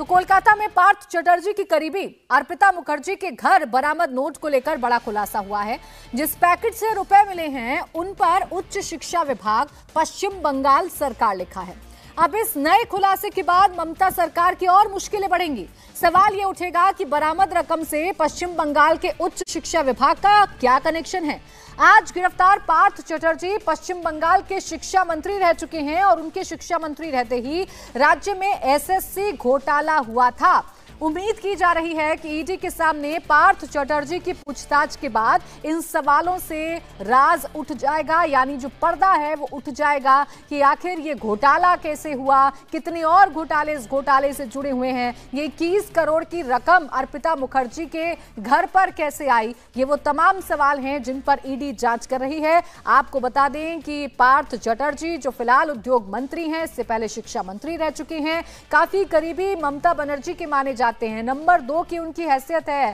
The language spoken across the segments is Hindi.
तो कोलकाता में पार्थ चटर्जी की करीबी अर्पिता मुखर्जी के घर बरामद नोट को लेकर बड़ा खुलासा हुआ है जिस पैकेट से रुपए मिले हैं उन पर उच्च शिक्षा विभाग पश्चिम बंगाल सरकार लिखा है अब इस नए खुलासे के बाद ममता सरकार की और मुश्किलें बढ़ेंगी सवाल ये उठेगा कि बरामद रकम से पश्चिम बंगाल के उच्च शिक्षा विभाग का क्या कनेक्शन है आज गिरफ्तार पार्थ चटर्जी पश्चिम बंगाल के शिक्षा मंत्री रह चुके हैं और उनके शिक्षा मंत्री रहते ही राज्य में एसएससी घोटाला हुआ था उम्मीद की जा रही है कि ईडी के सामने पार्थ चटर्जी की पूछताछ के बाद इन सवालों से राज उठ जाएगा यानी जो पर्दा है वो उठ जाएगा कि आखिर ये घोटाला कैसे हुआ कितने और घोटाले इस घोटाले से जुड़े हुए हैं ये इक्कीस करोड़ की रकम अर्पिता मुखर्जी के घर पर कैसे आई ये वो तमाम सवाल हैं जिन पर ईडी जांच कर रही है आपको बता दें कि पार्थ चटर्जी जो फिलहाल उद्योग मंत्री हैं इससे पहले शिक्षा मंत्री रह चुके हैं काफी करीबी ममता बनर्जी के माने जा आते हैं नंबर दो की उनकी हैसियत है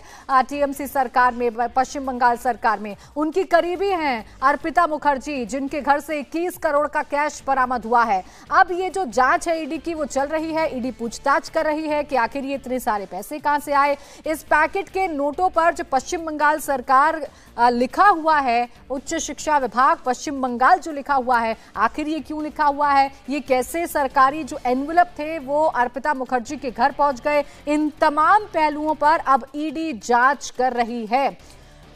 टीएमसी सरकार में पश्चिम बंगाल सरकार में उनकी करीबी हैं अर्पिता मुखर्जी जिनके घर से 21 करोड़ का कैश बरामद हुआ है अब ये जो जांच है ईडी की वो चल रही है ईडी पूछताछ कर रही है कि आखिर ये इतने सारे पैसे कहां से आए इस पैकेट के नोटों पर जो पश्चिम बंगाल सरकार लिखा हुआ है उच्च शिक्षा विभाग पश्चिम बंगाल जो लिखा हुआ है आखिर ये क्यों लिखा हुआ है ये कैसे सरकारी जो एनवलप थे वो अर्पिता मुखर्जी के घर पहुंच गए इन तमाम पहलुओं पर अब ईडी e जांच कर रही है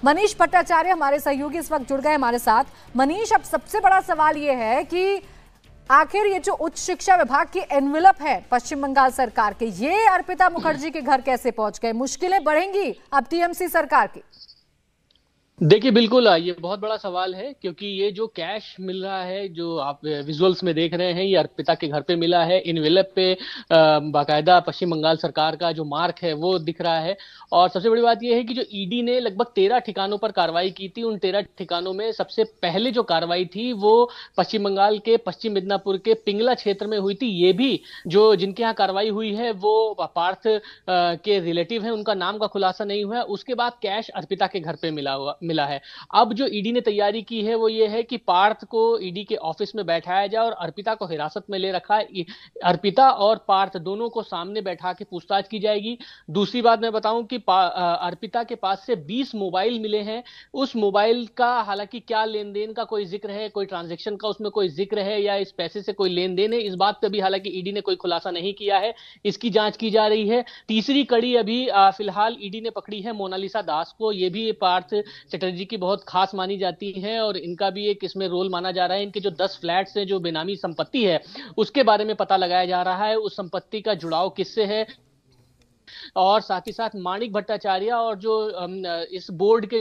मनीष भट्टाचार्य हमारे सहयोगी इस वक्त जुड़ गए हमारे साथ मनीष अब सबसे बड़ा सवाल यह है कि आखिर ये जो उच्च शिक्षा विभाग की एनविलप है पश्चिम बंगाल सरकार के ये अर्पिता मुखर्जी के घर कैसे पहुंच गए मुश्किलें बढ़ेंगी अब टीएमसी सरकार की देखिए बिल्कुल ये बहुत बड़ा सवाल है क्योंकि ये जो कैश मिल रहा है जो आप विजुअल्स में देख रहे हैं ये अर्पिता के घर पे मिला है इन विलप पे बाकायदा पश्चिम बंगाल सरकार का जो मार्क है वो दिख रहा है और सबसे बड़ी बात ये है कि जो ईडी ने लगभग तेरह ठिकानों पर कार्रवाई की थी उन तेरह ठिकानों में सबसे पहले जो कार्रवाई थी वो पश्चिम बंगाल के पश्चिम मिदनापुर के पिंगला क्षेत्र में हुई थी ये भी जो जिनके यहाँ कार्रवाई हुई है वो पार्थ के रिलेटिव है उनका नाम का खुलासा नहीं हुआ उसके बाद कैश अर्पिता के घर पे मिला हुआ मिला है अब जो ईडी e ने तैयारी की है वो ये है कि पार्थ को ईडी e के ऑफिस में बैठाया जाए और अर्पिता को हिरासत में ले रखा है e- अर्पिता और पार्थ दोनों को सामने बैठा के पूछताछ की जाएगी दूसरी बात मैं बताऊं कि अर्पिता के पास से 20 मोबाइल मिले हैं उस मोबाइल का हालांकि क्या लेन देन का कोई जिक्र है कोई ट्रांजेक्शन का उसमें कोई जिक्र है या इस पैसे से कोई लेन देन है इस बात पर भी हालांकि ईडी ने कोई खुलासा नहीं किया है इसकी जांच की जा रही है तीसरी कड़ी अभी फिलहाल ईडी ने पकड़ी है मोनालिसा दास को यह भी पार्थ चटर्जी की बहुत खास मानी जाती है और इनका भी एक इसमें रोल माना जा रहा है इनके जो दस फ्लैट्स हैं जो बेनामी संपत्ति है उसके बारे में पता लगाया जा रहा है उस संपत्ति का जुड़ाव किससे है और साथ ही साथ माणिक भट्टाचार्य और जो इस बोर्ड के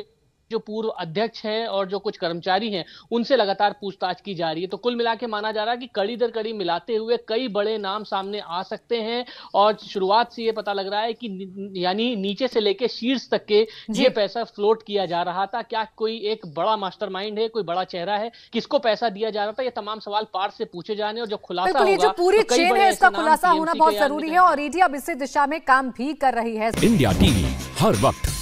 जो पूर्व अध्यक्ष हैं और जो कुछ कर्मचारी हैं उनसे लगातार पूछताछ की जा रही है तो कुल मिला के माना जा रहा है कि कड़ी दर कड़ी मिलाते हुए कई बड़े नाम सामने आ सकते हैं और शुरुआत से ये पता लग रहा है कि यानी नीचे से लेके शीर्ष तक के ये पैसा फ्लोट किया जा रहा था क्या कोई एक बड़ा मास्टर है कोई बड़ा चेहरा है किसको पैसा दिया जा रहा था ये तमाम सवाल पार से पूछे जाने और जो खुलासा होगा, जो पूरी तो चेन है इसका खुलासा होना बहुत जरूरी है और ईडी अब इसी दिशा में काम भी कर रही है इंडिया टीवी हर वक्त